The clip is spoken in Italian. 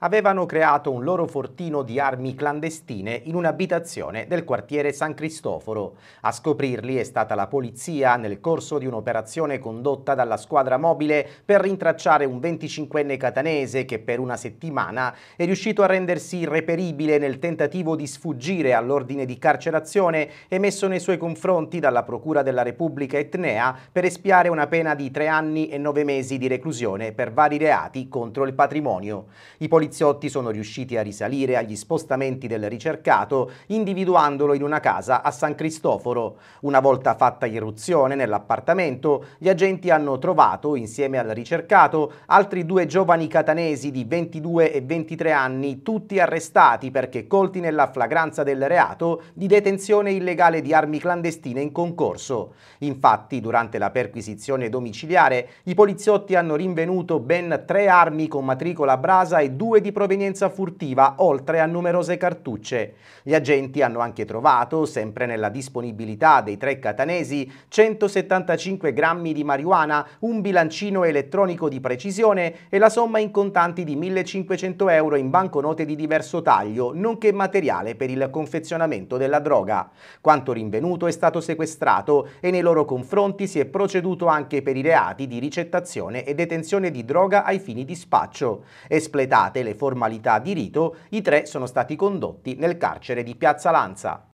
avevano creato un loro fortino di armi clandestine in un'abitazione del quartiere San Cristoforo. A scoprirli è stata la polizia nel corso di un'operazione condotta dalla squadra mobile per rintracciare un 25enne catanese che per una settimana è riuscito a rendersi irreperibile nel tentativo di sfuggire all'ordine di carcerazione emesso nei suoi confronti dalla Procura della Repubblica Etnea per espiare una pena di tre anni e nove mesi di reclusione per vari reati contro il patrimonio. I poliziotti sono riusciti a risalire agli spostamenti del ricercato individuandolo in una casa a San Cristoforo. Una volta fatta irruzione nell'appartamento, gli agenti hanno trovato, insieme al ricercato, altri due giovani catanesi di 22 e 23 anni, tutti arrestati perché colti nella flagranza del reato di detenzione illegale di armi clandestine in concorso. Infatti, durante la perquisizione domiciliare, i poliziotti hanno rinvenuto ben tre armi con matricola brasa e due comunque di provenienza furtiva, oltre a numerose cartucce. Gli agenti hanno anche trovato, sempre nella disponibilità dei tre catanesi, 175 grammi di marijuana, un bilancino elettronico di precisione e la somma in contanti di 1500 euro in banconote di diverso taglio, nonché materiale per il confezionamento della droga. Quanto rinvenuto è stato sequestrato e nei loro confronti si è proceduto anche per i reati di ricettazione e detenzione di droga ai fini di spaccio. Espletate le le formalità di rito, i tre sono stati condotti nel carcere di Piazza Lanza.